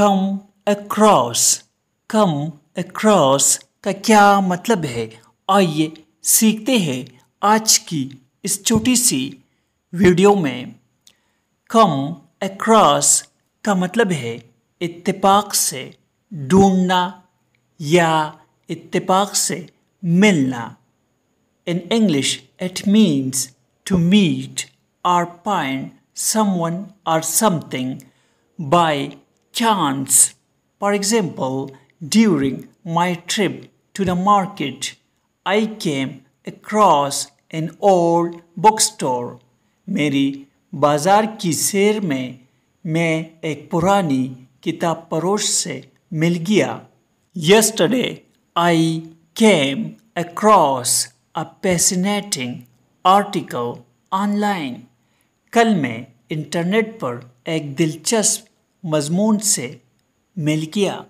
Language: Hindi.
कम अक्रॉस कम अक्रॉस का क्या मतलब है आइए सीखते हैं आज की इस छोटी सी वीडियो में कम अक्रॉस का मतलब है इत्तेफाक से ढूंढना या इत्तेफाक से मिलना in English it means to meet or find someone or something by chance. For example, during my trip to the market, I came across an old bookstore. मेरी बाजार की सैर में मैं एक पुरानी किताब परोश से मिल गया yesterday I came across a fascinating article online कल मैं इंटरनेट पर एक दिलचस्प मज़मून से मिलकिया